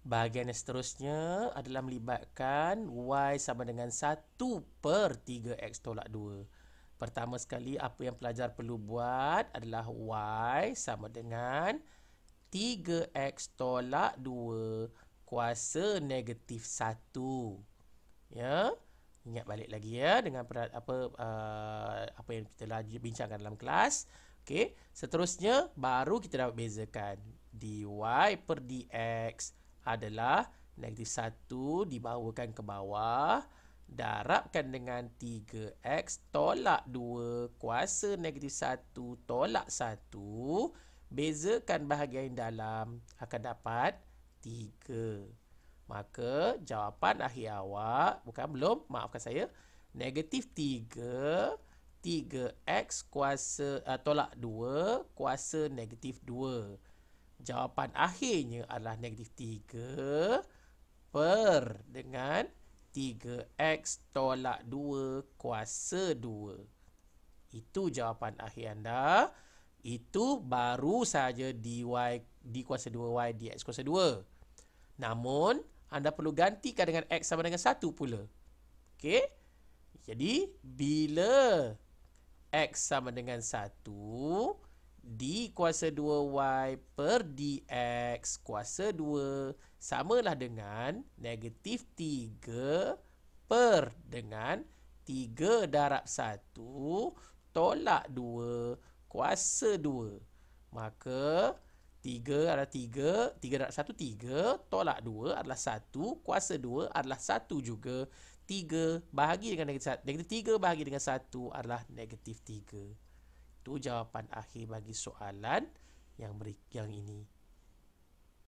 Bahagian yang seterusnya adalah melibatkan Y sama dengan 1 per 3X tolak 2 Pertama sekali apa yang pelajar perlu buat adalah Y sama dengan 3X tolak 2 kuasa negatif 1 Ya Ingat balik lagi ya dengan apa uh, apa yang kita bincangkan dalam kelas. Okey, seterusnya baru kita dapat bezakan dy per dx adalah negatif 1 dibawakan ke bawah darabkan dengan 3x tolak 2 kuasa negatif 1 tolak 1 bezakan bahagian dalam akan dapat 3 maka jawapan akhir awak bukan belum maafkan saya negatif 3 3x kuasa uh, tolak 2 kuasa negatif Jawapan akhirnya adalah negatif 3 per dengan 3x tolak 2 kuasa 2. Itu jawapan akhir anda. Itu baru saja dy di kuasa 2y dx kuasa 2. Namun, anda perlu gantikan dengan x sama dengan 1 pula. Okey? Jadi, bila x sama dengan 1, D kuasa 2Y per DX kuasa 2 lah dengan negatif 3 per dengan 3 darab 1 tolak 2 kuasa 2. Maka 3 adalah 3, 3 darab 1 3, tolak 2 adalah 1, kuasa 2 adalah 1 juga. 3 bahagi dengan negatif 1, negatif 3 bahagi dengan 1 adalah negatif 3. Itu jawapan akhir bagi soalan yang yang ini.